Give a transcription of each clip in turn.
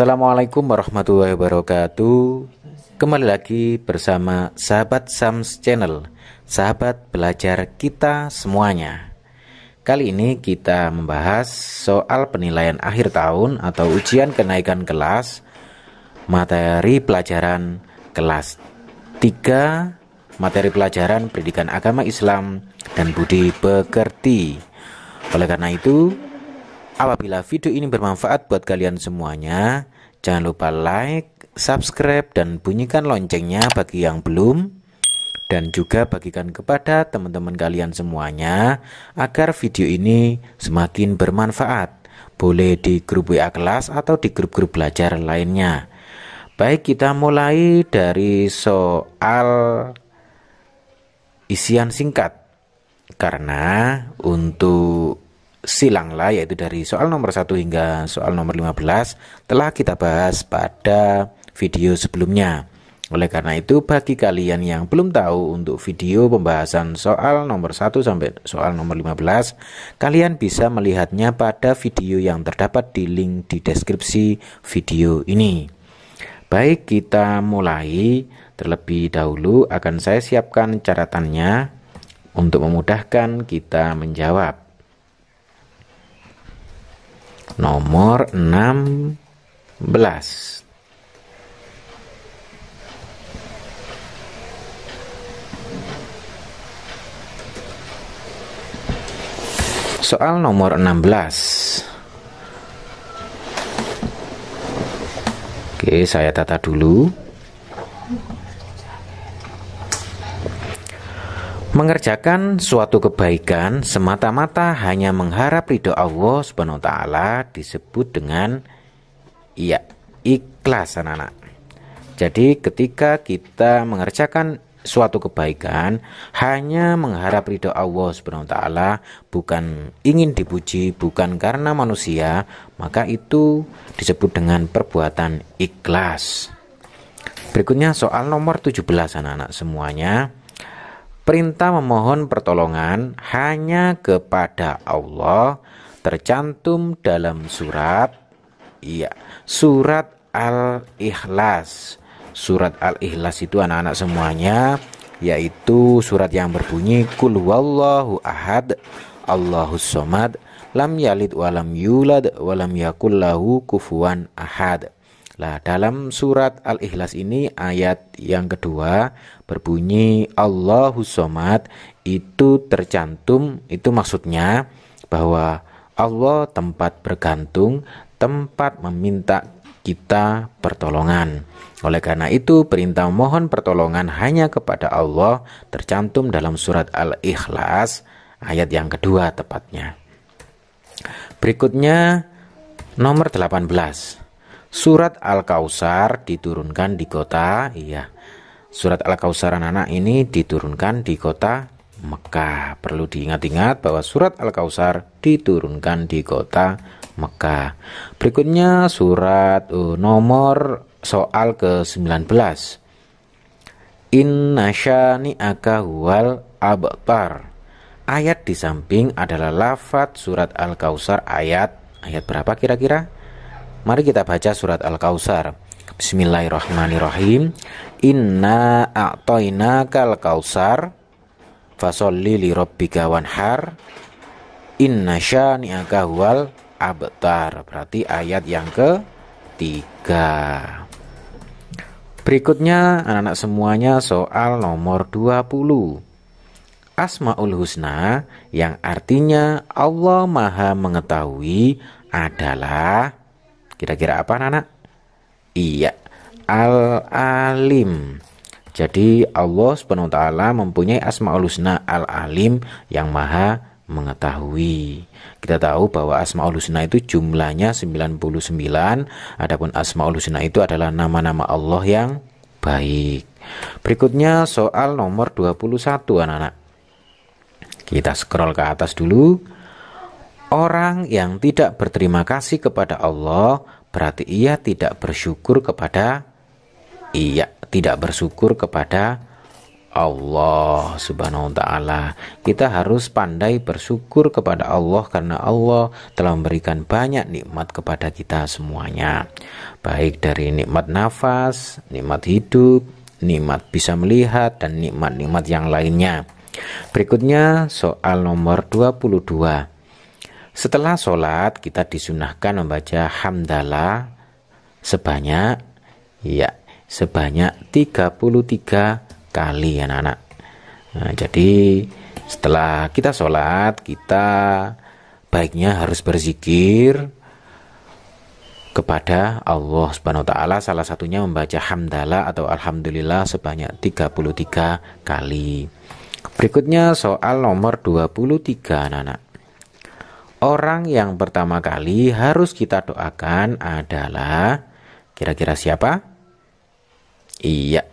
Assalamualaikum warahmatullahi wabarakatuh Kembali lagi bersama sahabat Sams Channel Sahabat belajar kita semuanya Kali ini kita membahas soal penilaian akhir tahun atau ujian kenaikan kelas Materi pelajaran kelas 3 Materi pelajaran pendidikan agama Islam dan budi pekerti Oleh karena itu Apabila video ini bermanfaat buat kalian semuanya, Jangan lupa like, subscribe, dan bunyikan loncengnya bagi yang belum. Dan juga bagikan kepada teman-teman kalian semuanya agar video ini semakin bermanfaat. Boleh di grup WA kelas atau di grup-grup belajar lainnya. Baik, kita mulai dari soal isian singkat. Karena untuk silang lah yaitu dari soal nomor 1 hingga soal nomor 15 telah kita bahas pada video sebelumnya. Oleh karena itu bagi kalian yang belum tahu untuk video pembahasan soal nomor 1 sampai soal nomor 15 kalian bisa melihatnya pada video yang terdapat di link di deskripsi video ini. Baik kita mulai terlebih dahulu akan saya siapkan catatannya untuk memudahkan kita menjawab nomor 16. Soal nomor 16. Oke, saya tata dulu. Mengerjakan suatu kebaikan semata-mata hanya mengharap ridho Allah Subhanahu wa taala disebut dengan iya ikhlas anak-anak. Jadi ketika kita mengerjakan suatu kebaikan hanya mengharap ridho Allah Subhanahu wa taala, bukan ingin dipuji, bukan karena manusia, maka itu disebut dengan perbuatan ikhlas. Berikutnya soal nomor 17 anak-anak semuanya. Perintah memohon pertolongan hanya kepada Allah tercantum dalam surat iya surat Al-Ikhlas. Surat Al-Ikhlas itu anak-anak semuanya yaitu surat yang berbunyi kul wallahu ahad Allahus somad lam yalid walam yulad walam yakul lahu kufuwan ahad. Lah dalam surat Al-Ikhlas ini ayat yang kedua berbunyi Allahu Somad itu tercantum itu maksudnya bahwa Allah tempat bergantung, tempat meminta kita pertolongan. Oleh karena itu, perintah mohon pertolongan hanya kepada Allah tercantum dalam surat Al-Ikhlas ayat yang kedua tepatnya. Berikutnya nomor 18. Surat Al-Kausar diturunkan di kota iya. Surat Al-Kausar anak-anak ini diturunkan di kota Mekah. Perlu diingat-ingat bahwa surat Al-Kausar diturunkan di kota Mekah. Berikutnya surat uh, nomor soal ke-19. Inna syani'aka huwal abtar. Ayat di samping adalah lafat surat Al-Kausar ayat ayat berapa kira-kira? Mari kita baca surat Al-Kausar. Bismillahirrahmanirrahim. Inna kal kausar fasolli li rabbika wanhar. Inna syani'aka huwal abtar. Berarti ayat yang ke tiga. Berikutnya anak-anak semuanya soal nomor 20. Asmaul Husna yang artinya Allah Maha Mengetahui adalah Kira-kira apa anak-anak? Iya, Al-Alim. Jadi Allah swt mempunyai Asmaul Husna Al-Alim yang Maha mengetahui. Kita tahu bahwa Asmaul Husna itu jumlahnya 99, adapun Asmaul Husna itu adalah nama-nama Allah yang baik. Berikutnya soal nomor 21 anak-anak. Kita scroll ke atas dulu. Orang yang tidak berterima kasih kepada Allah berarti ia tidak bersyukur kepada ia tidak bersyukur kepada Allah Subhanahu wa taala. Kita harus pandai bersyukur kepada Allah karena Allah telah memberikan banyak nikmat kepada kita semuanya. Baik dari nikmat nafas, nikmat hidup, nikmat bisa melihat dan nikmat-nikmat yang lainnya. Berikutnya soal nomor 22. Setelah sholat kita disunahkan membaca hamdalah sebanyak ya sebanyak 33 kali anak-anak. Nah, jadi setelah kita sholat kita baiknya harus berzikir kepada Allah Subhanahu wa taala salah satunya membaca hamdalah atau alhamdulillah sebanyak 33 kali. Berikutnya soal nomor 23 anak-anak. Orang yang pertama kali harus kita doakan adalah kira-kira siapa? Iya,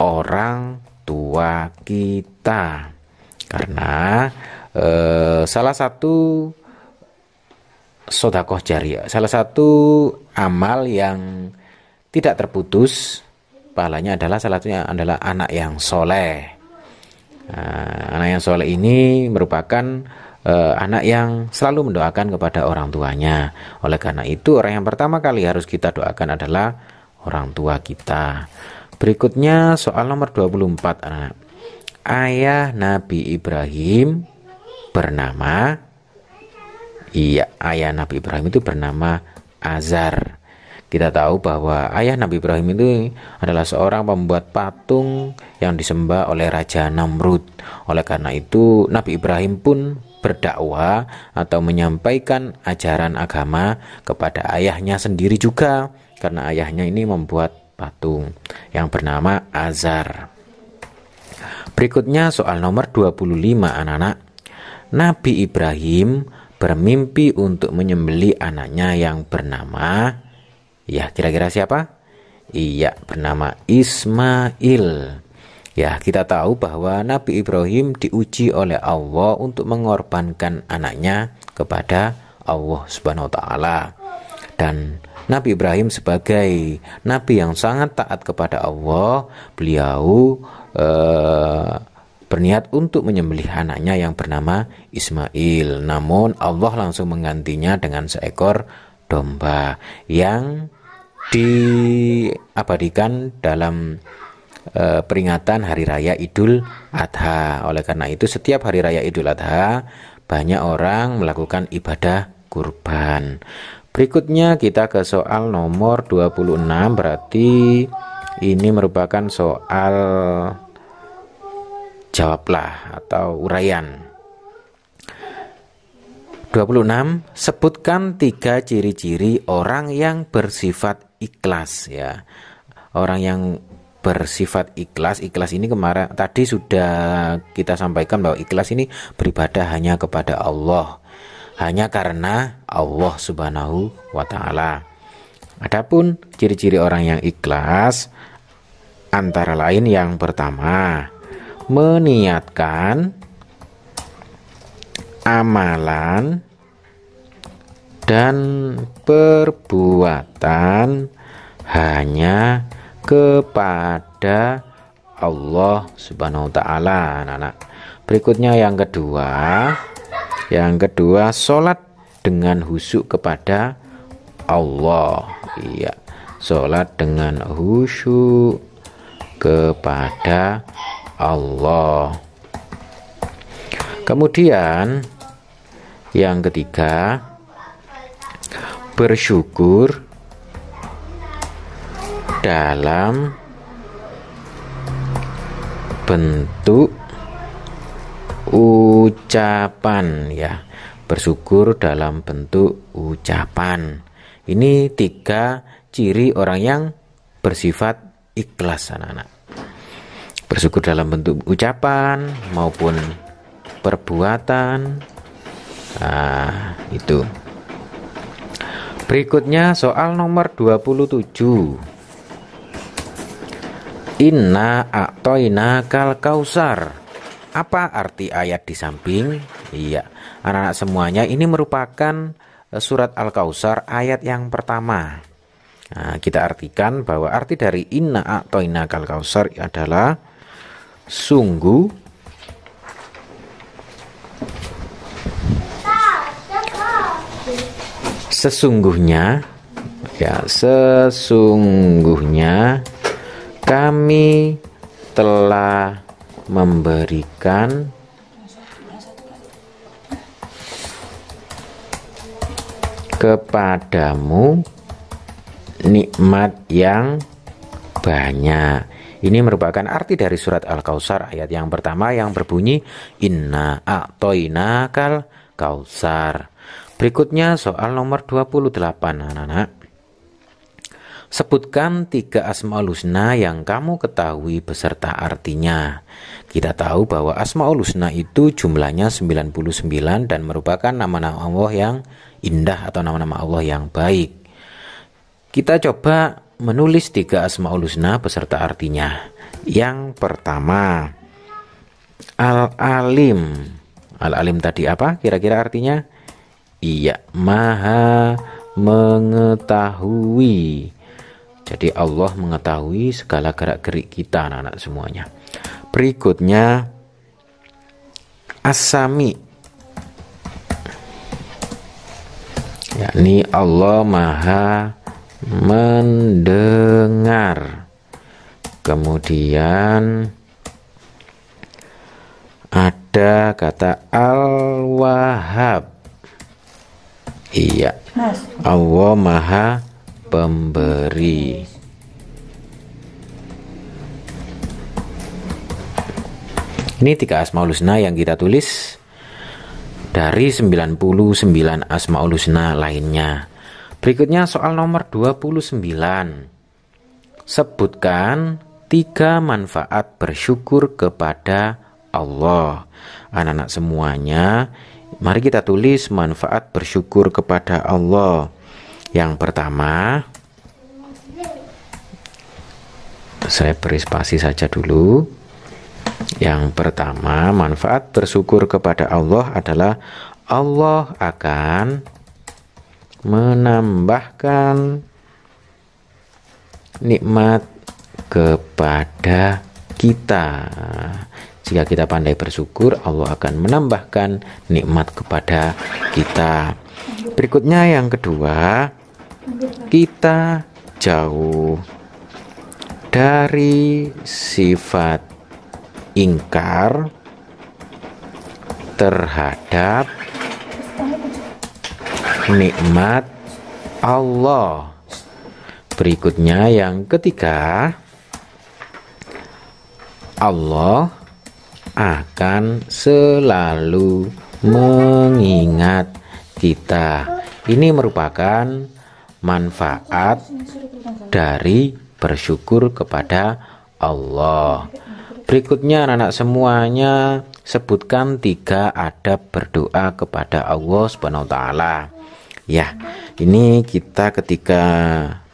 orang tua kita. Karena eh, salah satu sodakoh jariah, salah satu amal yang tidak terputus pahalanya adalah salah satunya adalah anak yang soleh. Nah, anak yang soleh ini merupakan uh, anak yang selalu mendoakan kepada orang tuanya. Oleh karena itu, orang yang pertama kali harus kita doakan adalah orang tua kita. Berikutnya soal nomor 24 anak. Ayah Nabi Ibrahim bernama Iya, ayah Nabi Ibrahim itu bernama Azar. Kita tahu bahwa ayah Nabi Ibrahim itu adalah seorang pembuat patung yang disembah oleh Raja Namrud. Oleh karena itu, Nabi Ibrahim pun berdakwah atau menyampaikan ajaran agama kepada ayahnya sendiri juga karena ayahnya ini membuat patung yang bernama Azar. Berikutnya soal nomor 25 anak-anak. Nabi Ibrahim bermimpi untuk menyembeli anaknya yang bernama ya kira-kira siapa? Iya, bernama Ismail. Ya, kita tahu bahwa Nabi Ibrahim diuji oleh Allah untuk mengorbankan anaknya kepada Allah Subhanahu wa taala. Dan Nabi Ibrahim sebagai nabi yang sangat taat kepada Allah, beliau eh, berniat untuk menyembelih anaknya yang bernama Ismail. Namun Allah langsung menggantinya dengan seekor domba yang diabadikan dalam E, peringatan hari raya Idul Adha. Oleh karena itu setiap hari raya Idul Adha banyak orang melakukan ibadah kurban. Berikutnya kita ke soal nomor 26 berarti ini merupakan soal jawablah atau uraian. 26 sebutkan tiga ciri-ciri orang yang bersifat ikhlas ya orang yang bersifat ikhlas. Ikhlas ini kemarin tadi sudah kita sampaikan bahwa ikhlas ini beribadah hanya kepada Allah, hanya karena Allah Subhanahu wa taala. Adapun ciri-ciri orang yang ikhlas antara lain yang pertama, meniatkan amalan dan perbuatan hanya kepada Allah Subhanahu wa taala anak-anak. Berikutnya yang kedua, yang kedua salat dengan husuk kepada Allah. Iya. Salat dengan husuk kepada Allah. Kemudian yang ketiga bersyukur dalam bentuk ucapan ya bersyukur dalam bentuk ucapan ini tiga ciri orang yang bersifat ikhlas anak-anak bersyukur dalam bentuk ucapan maupun perbuatan nah, itu berikutnya soal nomor 27 Inna a'toina kal kausar Apa arti ayat di samping? Iya, anak-anak semuanya ini merupakan e, surat Al-Kausar ayat yang pertama Nah, kita artikan bahwa arti dari inna a'toina kal kausar adalah sungguh sesungguhnya ya sesungguhnya kami telah memberikan kepadamu nikmat yang banyak. Ini merupakan arti dari surat Al-Kausar ayat yang pertama yang berbunyi inna a'toina kal kausar. Berikutnya soal nomor 28 anak-anak. Sebutkan tiga asmaul husna yang kamu ketahui beserta artinya. Kita tahu bahwa asmaul husna itu jumlahnya 99 dan merupakan nama-nama Allah yang indah atau nama-nama Allah yang baik. Kita coba menulis tiga asmaul husna beserta artinya. Yang pertama, Al-Alim. Al-Alim tadi apa? Kira-kira artinya? Iya, Maha mengetahui jadi Allah mengetahui segala gerak-gerik kita anak-anak semuanya. Berikutnya Asami yakni Allah Maha mendengar. Kemudian ada kata Al-Wahhab. Iya. Allah Maha pemberi ini tiga asmaul husna yang kita tulis dari 99 asmaul husna lainnya berikutnya soal nomor 29 sebutkan tiga manfaat bersyukur kepada Allah anak-anak semuanya mari kita tulis manfaat bersyukur kepada Allah yang pertama, saya beri spasi saja dulu. Yang pertama, manfaat bersyukur kepada Allah adalah Allah akan menambahkan nikmat kepada kita. Jika kita pandai bersyukur, Allah akan menambahkan nikmat kepada kita. Berikutnya, yang kedua, kita jauh dari sifat ingkar terhadap nikmat Allah. Berikutnya yang ketiga, Allah akan selalu mengingat kita. Ini merupakan manfaat dari bersyukur kepada Allah. Berikutnya anak-anak semuanya sebutkan tiga adab berdoa kepada Allah Subhanahu wa taala. Ya, ini kita ketika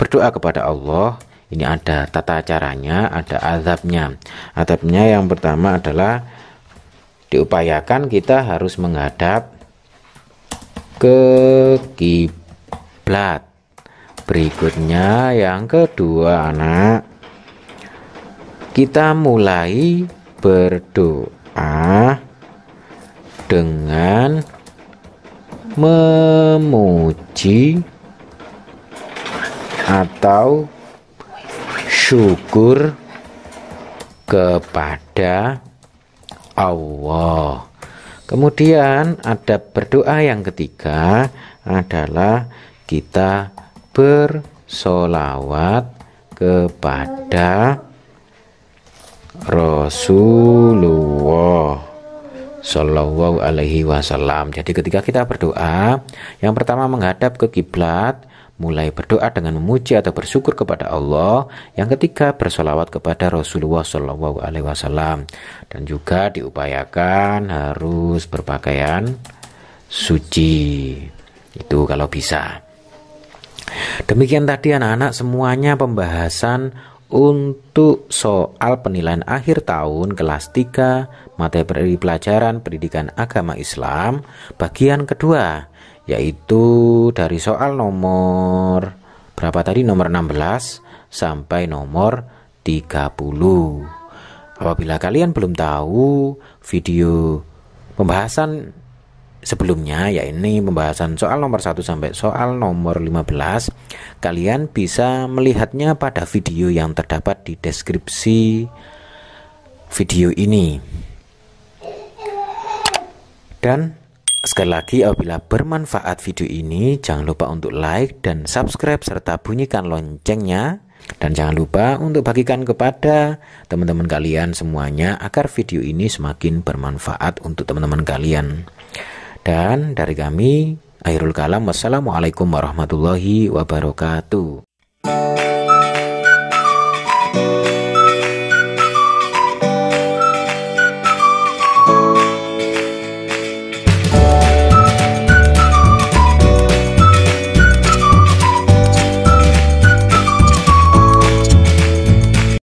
berdoa kepada Allah, ini ada tata caranya, ada azabnya. Azabnya yang pertama adalah diupayakan kita harus menghadap ke kiblat Berikutnya yang kedua anak Kita mulai berdoa dengan memuji atau syukur kepada Allah. Kemudian ada berdoa yang ketiga adalah kita bersolawat kepada Rasulullah saw. Alaihi Wasallam. Jadi ketika kita berdoa, yang pertama menghadap ke kiblat, mulai berdoa dengan memuji atau bersyukur kepada Allah. Yang ketiga bersolawat kepada Rasulullah saw. Alaihi Wasallam dan juga diupayakan harus berpakaian suci itu kalau bisa. Demikian tadi anak-anak semuanya pembahasan untuk soal penilaian akhir tahun kelas 3 materi pelajaran pendidikan agama Islam bagian kedua yaitu dari soal nomor berapa tadi nomor 16 sampai nomor 30. Apabila kalian belum tahu video pembahasan sebelumnya ya ini pembahasan soal nomor 1 sampai soal nomor 15 kalian bisa melihatnya pada video yang terdapat di deskripsi video ini dan sekali lagi apabila bermanfaat video ini jangan lupa untuk like dan subscribe serta bunyikan loncengnya dan jangan lupa untuk bagikan kepada teman-teman kalian semuanya agar video ini semakin bermanfaat untuk teman-teman kalian. Dan dari kami, akhirul kalam, wassalamualaikum warahmatullahi wabarakatuh.